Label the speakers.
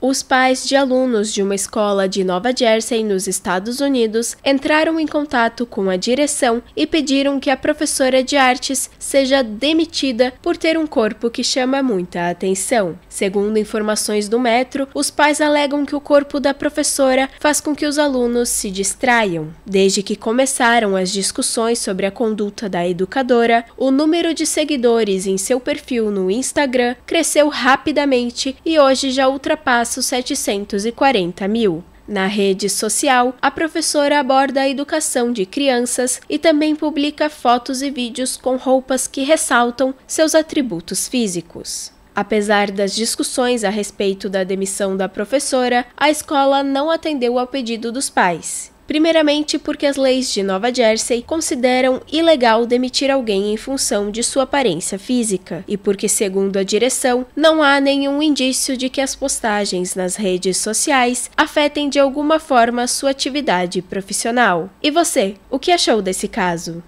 Speaker 1: Os pais de alunos de uma escola de Nova Jersey, nos Estados Unidos, entraram em contato com a direção e pediram que a professora de artes seja demitida por ter um corpo que chama muita atenção. Segundo informações do Metro, os pais alegam que o corpo da professora faz com que os alunos se distraiam. Desde que começaram as discussões sobre a conduta da educadora, o número de seguidores em seu perfil no Instagram cresceu rapidamente e hoje já ultrapassa 740 mil. Na rede social, a professora aborda a educação de crianças e também publica fotos e vídeos com roupas que ressaltam seus atributos físicos. Apesar das discussões a respeito da demissão da professora, a escola não atendeu ao pedido dos pais Primeiramente, porque as leis de Nova Jersey consideram ilegal demitir alguém em função de sua aparência física, e porque, segundo a direção, não há nenhum indício de que as postagens nas redes sociais afetem de alguma forma sua atividade profissional. E você, o que achou desse caso?